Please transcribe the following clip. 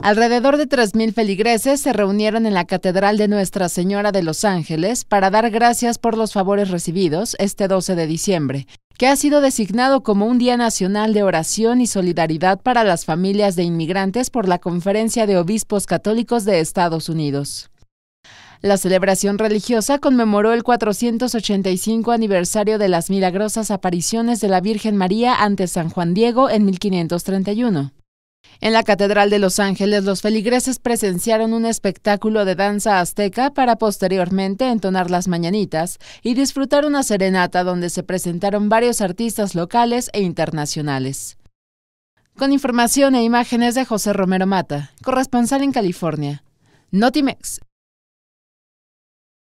Alrededor de 3.000 feligreses se reunieron en la Catedral de Nuestra Señora de los Ángeles para dar gracias por los favores recibidos este 12 de diciembre, que ha sido designado como un Día Nacional de Oración y Solidaridad para las Familias de Inmigrantes por la Conferencia de Obispos Católicos de Estados Unidos. La celebración religiosa conmemoró el 485 aniversario de las milagrosas apariciones de la Virgen María ante San Juan Diego en 1531. En la Catedral de Los Ángeles, los feligreses presenciaron un espectáculo de danza azteca para posteriormente entonar las mañanitas y disfrutar una serenata donde se presentaron varios artistas locales e internacionales. Con información e imágenes de José Romero Mata, corresponsal en California. Notimex,